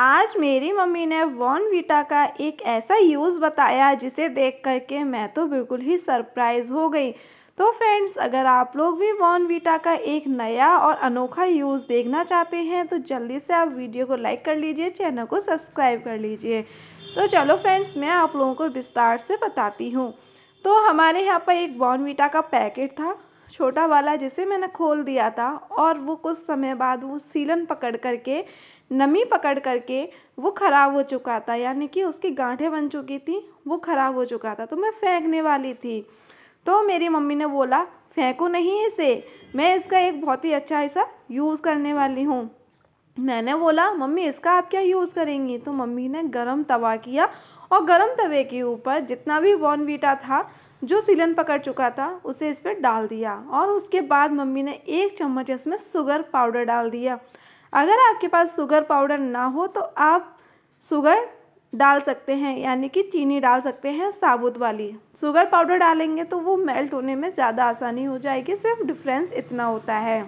आज मेरी मम्मी ने वॉन वीटा का एक ऐसा यूज़ बताया जिसे देख करके मैं तो बिल्कुल ही सरप्राइज हो गई तो फ्रेंड्स अगर आप लोग भी वॉन वीटा का एक नया और अनोखा यूज़ देखना चाहते हैं तो जल्दी से आप वीडियो को लाइक कर लीजिए चैनल को सब्सक्राइब कर लीजिए तो चलो फ्रेंड्स मैं आप लोगों को विस्तार से बताती हूँ तो हमारे यहाँ पर एक बॉर्नविटा का पैकेट था छोटा वाला जिसे मैंने खोल दिया था और वो कुछ समय बाद वो सीलन पकड़ करके नमी पकड़ करके वो ख़राब हो चुका था यानी कि उसकी गांठें बन चुकी थी वो ख़राब हो चुका था तो मैं फेंकने वाली थी तो मेरी मम्मी ने बोला फेंको नहीं इसे मैं इसका एक बहुत ही अच्छा ऐसा यूज़ करने वाली हूँ मैंने बोला मम्मी इसका आप क्या यूज़ करेंगी तो मम्मी ने गरम तवा किया और गरम तवे के ऊपर जितना भी बॉर्नवीटा था जो सीलन पकड़ चुका था उसे इस पर डाल दिया और उसके बाद मम्मी ने एक चम्मच इसमें शुगर पाउडर डाल दिया अगर आपके पास शुगर पाउडर ना हो तो आप शुगर डाल सकते हैं यानी कि चीनी डाल सकते हैं साबुत वाली शुगर पाउडर डालेंगे तो वो मेल्ट होने में ज़्यादा आसानी हो जाएगी सिर्फ डिफरेंस इतना होता है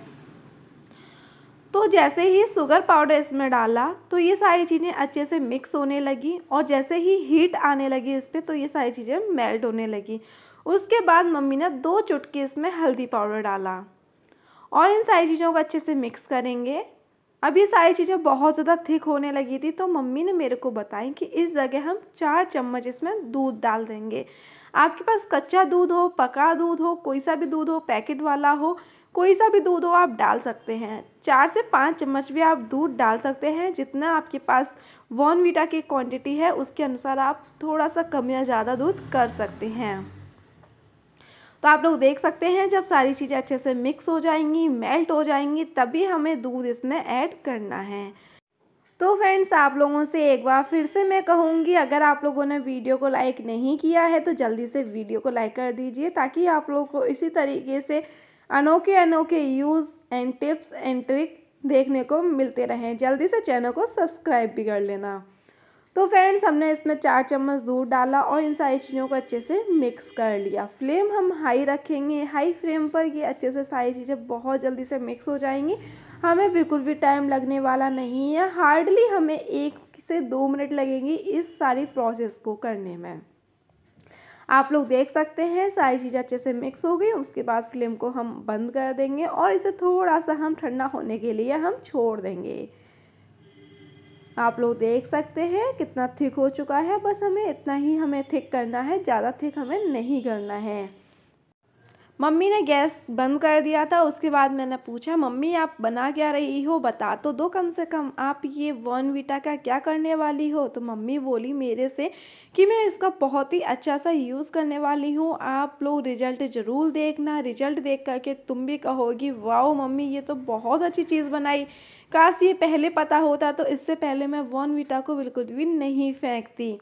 तो जैसे ही शुगर पाउडर इसमें डाला तो ये सारी चीज़ें अच्छे से मिक्स होने लगी और जैसे ही हीट आने लगी इस पर तो ये सारी चीज़ें मेल्ट होने लगी उसके बाद मम्मी ने दो चुटकी इसमें हल्दी पाउडर डाला और इन सारी चीज़ों को अच्छे से मिक्स करेंगे अब ये सारी चीज़ें बहुत ज़्यादा थिक होने लगी थी तो मम्मी ने मेरे को बताई कि इस जगह हम चार चम्मच इसमें दूध डाल देंगे आपके पास कच्चा दूध हो पका दूध हो कोई सा भी दूध हो पैकेट वाला हो कोई सा भी दूध हो आप डाल सकते हैं चार से पाँच चम्मच भी आप दूध डाल सकते हैं जितना आपके पास वीटा की क्वांटिटी है उसके अनुसार आप थोड़ा सा कम या ज़्यादा दूध कर सकते हैं तो आप लोग देख सकते हैं जब सारी चीज़ें अच्छे से मिक्स हो जाएंगी मेल्ट हो जाएंगी तभी हमें दूध इसमें ऐड करना है तो फ्रेंड्स आप लोगों से एक बार फिर से मैं कहूँगी अगर आप लोगों ने वीडियो को लाइक नहीं किया है तो जल्दी से वीडियो को लाइक कर दीजिए ताकि आप लोगों को इसी तरीके से अनोखे अनोखे use and tips and trick देखने को मिलते रहें जल्दी से चैनल को सब्सक्राइब भी कर लेना तो फ्रेंड्स हमने इसमें चार चम्मच दूध डाला और इन सारी चीज़ों को अच्छे से मिक्स कर लिया फ्लेम हम हाई रखेंगे हाई फ्लेम पर ये अच्छे से सारी चीज़ें बहुत जल्दी से मिक्स हो जाएंगी हमें बिल्कुल भी टाइम लगने वाला नहीं है हार्डली हमें एक से दो मिनट लगेंगी इस सारी प्रोसेस को करने में आप लोग देख सकते हैं सारी चीज़ें अच्छे से मिक्स हो गई उसके बाद फ्लेम को हम बंद कर देंगे और इसे थोड़ा सा हम ठंडा होने के लिए हम छोड़ देंगे आप लोग देख सकते हैं कितना थिक हो चुका है बस हमें इतना ही हमें थिक करना है ज़्यादा थिक हमें नहीं करना है मम्मी ने गैस बंद कर दिया था उसके बाद मैंने पूछा मम्मी आप बना क्या रही हो बता तो दो कम से कम आप ये वन वीटा का क्या करने वाली हो तो मम्मी बोली मेरे से कि मैं इसका बहुत ही अच्छा सा यूज़ करने वाली हूँ आप लोग रिजल्ट ज़रूर देखना रिजल्ट देख करके तुम भी कहोगी वाओ मम्मी ये तो बहुत अच्छी चीज़ बनाई काश ये पहले पता होता तो इससे पहले मैं वन वीटा को बिल्कुल भी नहीं फेंकती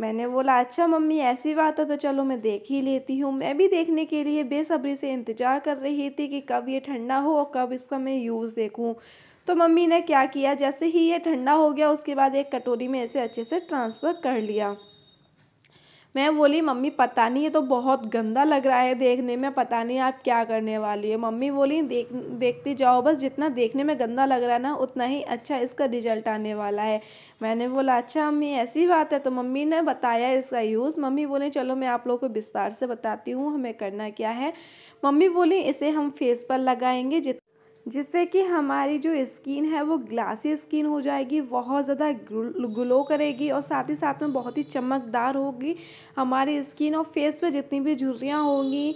मैंने बोला अच्छा मम्मी ऐसी बात है तो चलो मैं देख ही लेती हूँ मैं भी देखने के लिए बेसब्री से इंतज़ार कर रही थी कि कब ये ठंडा हो और कब इसका मैं यूज़ देखूँ तो मम्मी ने क्या किया जैसे ही ये ठंडा हो गया उसके बाद एक कटोरी में इसे अच्छे से ट्रांसफ़र कर लिया मैं बोली मम्मी पता नहीं ये तो बहुत गंदा लग रहा है देखने में पता नहीं आप क्या करने वाली है मम्मी बोली देख देखती जाओ बस जितना देखने में गंदा लग रहा है ना उतना ही अच्छा इसका रिजल्ट आने वाला है मैंने बोला अच्छा मम्मी ऐसी बात है तो मम्मी ने बताया इसका यूज़ मम्मी बोले चलो मैं आप लोगों को विस्तार से बताती हूँ हमें करना क्या है मम्मी बोली इसे हम फेस पर लगाएंगे जित जिससे कि हमारी जो स्किन है वो ग्लासी स्किन हो जाएगी बहुत ज़्यादा ग्लो करेगी और साथ ही साथ में बहुत ही चमकदार होगी हमारी स्किन और फेस पे जितनी भी झुर्रियाँ होंगी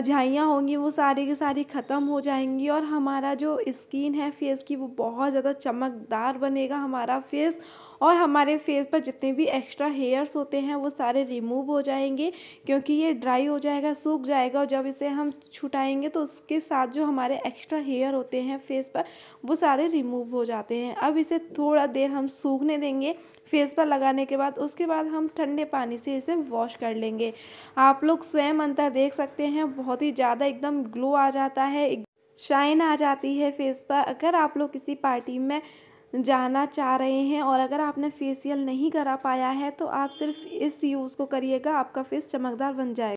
झाइयाँ होंगी वो सारी की सारी ख़त्म हो जाएंगी और हमारा जो स्किन है फेस की वो बहुत ज़्यादा चमकदार बनेगा हमारा फेस और हमारे फेस पर जितने भी एक्स्ट्रा हेयर्स होते हैं वो सारे रिमूव हो जाएंगे क्योंकि ये ड्राई हो जाएगा सूख जाएगा और जब इसे हम छुटाएंगे तो उसके साथ जो हमारे एक्स्ट्रा हेयर होते हैं फेस पर वो सारे रिमूव हो जाते हैं अब इसे थोड़ा देर हम सूखने देंगे फेस पर लगाने के बाद उसके बाद हम ठंडे पानी से इसे वॉश कर लेंगे आप लोग स्वयं अंतर देख सकते हैं बहुत ही ज़्यादा एकदम ग्लो आ जाता है शाइन आ जाती है फेस पर अगर आप लोग किसी पार्टी में जाना चाह रहे हैं और अगर आपने फेसियल नहीं करा पाया है तो आप सिर्फ इस यूज़ को करिएगा आपका फेस चमकदार बन जाए